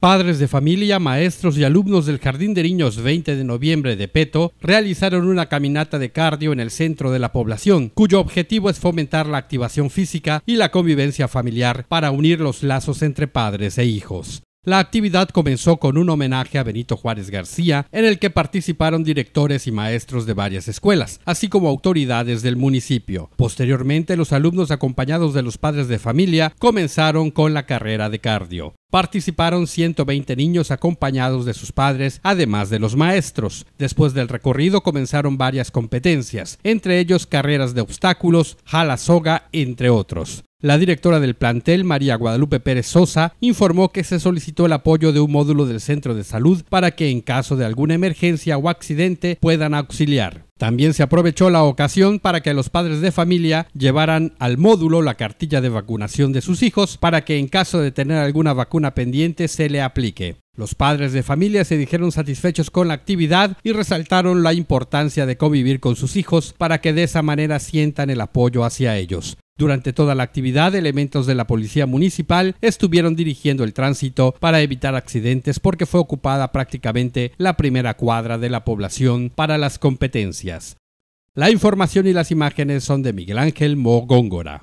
Padres de familia, maestros y alumnos del Jardín de Niños 20 de noviembre de Peto realizaron una caminata de cardio en el centro de la población, cuyo objetivo es fomentar la activación física y la convivencia familiar para unir los lazos entre padres e hijos. La actividad comenzó con un homenaje a Benito Juárez García, en el que participaron directores y maestros de varias escuelas, así como autoridades del municipio. Posteriormente, los alumnos acompañados de los padres de familia comenzaron con la carrera de cardio. Participaron 120 niños acompañados de sus padres, además de los maestros. Después del recorrido comenzaron varias competencias, entre ellos carreras de obstáculos, jala soga, entre otros. La directora del plantel, María Guadalupe Pérez Sosa, informó que se solicitó el apoyo de un módulo del centro de salud para que en caso de alguna emergencia o accidente puedan auxiliar. También se aprovechó la ocasión para que los padres de familia llevaran al módulo la cartilla de vacunación de sus hijos para que en caso de tener alguna vacuna pendiente se le aplique. Los padres de familia se dijeron satisfechos con la actividad y resaltaron la importancia de convivir con sus hijos para que de esa manera sientan el apoyo hacia ellos. Durante toda la actividad, elementos de la Policía Municipal estuvieron dirigiendo el tránsito para evitar accidentes porque fue ocupada prácticamente la primera cuadra de la población para las competencias. La información y las imágenes son de Miguel Ángel Mogóngora.